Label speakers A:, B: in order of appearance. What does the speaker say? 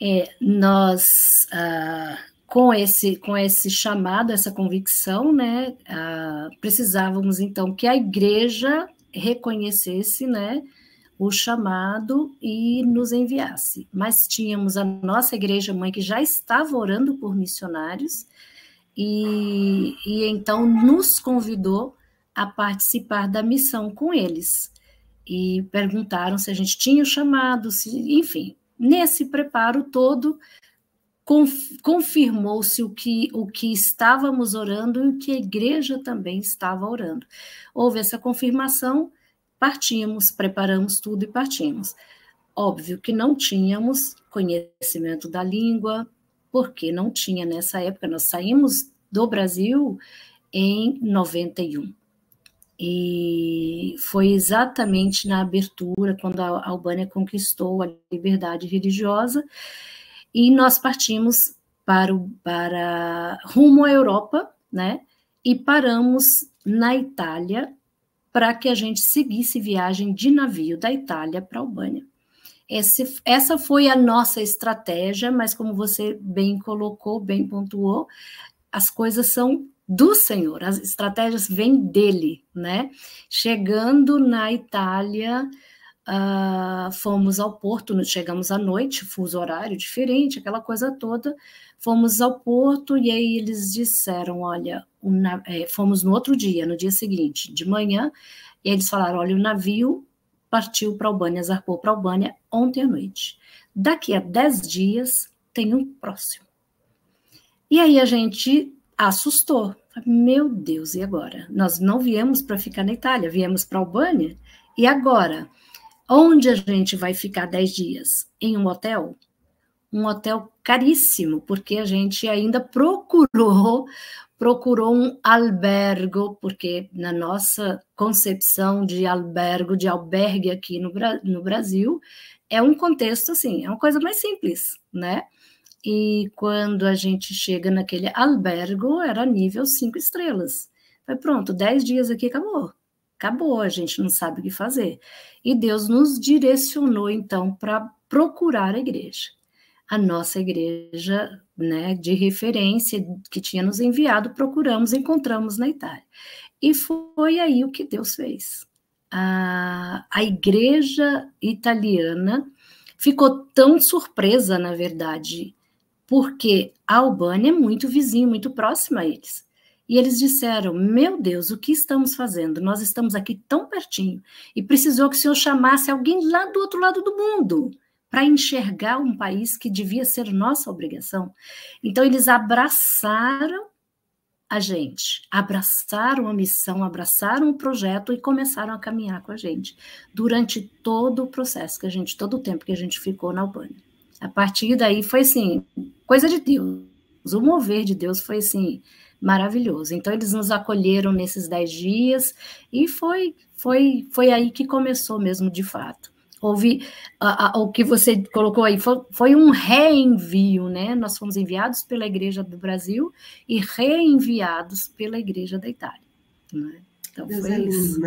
A: é, nós, ah, com, esse, com esse chamado, essa convicção, né, ah, precisávamos então que a igreja reconhecesse né, o chamado e nos enviasse. Mas tínhamos a nossa igreja mãe que já estava orando por missionários e, e então nos convidou a participar da missão com eles. E perguntaram se a gente tinha o chamado, se, enfim, Nesse preparo todo, confirmou-se o que, o que estávamos orando e o que a igreja também estava orando. Houve essa confirmação, partimos, preparamos tudo e partimos. Óbvio que não tínhamos conhecimento da língua, porque não tinha nessa época, nós saímos do Brasil em 91. E foi exatamente na abertura, quando a Albânia conquistou a liberdade religiosa, e nós partimos para, o, para rumo à Europa, né? E paramos na Itália para que a gente seguisse viagem de navio da Itália para a Albânia. Esse, essa foi a nossa estratégia, mas como você bem colocou, bem pontuou, as coisas são do Senhor, as estratégias vêm dele, né? Chegando na Itália, uh, fomos ao porto, chegamos à noite, fuso horário diferente, aquela coisa toda, fomos ao porto e aí eles disseram, olha, é, fomos no outro dia, no dia seguinte, de manhã, e eles falaram, olha, o navio partiu para Albânia, zarpou para Albânia ontem à noite. Daqui a 10 dias tem um próximo. E aí a gente assustou. Meu Deus, e agora? Nós não viemos para ficar na Itália, viemos para a Albânia. E agora? Onde a gente vai ficar 10 dias? Em um hotel? Um hotel caríssimo, porque a gente ainda procurou procurou um albergo, porque na nossa concepção de albergo, de albergue aqui no, no Brasil, é um contexto assim, é uma coisa mais simples, né? E quando a gente chega naquele albergo, era nível cinco estrelas. Foi pronto, dez dias aqui acabou. Acabou, a gente não sabe o que fazer. E Deus nos direcionou então para procurar a igreja. A nossa igreja, né, de referência que tinha nos enviado, procuramos, encontramos na Itália. E foi aí o que Deus fez. A, a igreja italiana ficou tão surpresa, na verdade, porque a Albânia é muito vizinho, muito próxima a eles. E eles disseram: Meu Deus, o que estamos fazendo? Nós estamos aqui tão pertinho e precisou que o senhor chamasse alguém lá do outro lado do mundo para enxergar um país que devia ser nossa obrigação. Então, eles abraçaram a gente, abraçaram a missão, abraçaram o projeto e começaram a caminhar com a gente durante todo o processo que a gente, todo o tempo que a gente ficou na Albânia. A partir daí foi assim, coisa de Deus. O mover de Deus foi assim maravilhoso. Então eles nos acolheram nesses dez dias e foi foi foi aí que começou mesmo de fato. Houve a, a, o que você colocou aí foi, foi um reenvio, né? Nós fomos enviados pela Igreja do Brasil e reenviados pela Igreja da Itália. Né? Então Deus foi é lindo, isso. Né?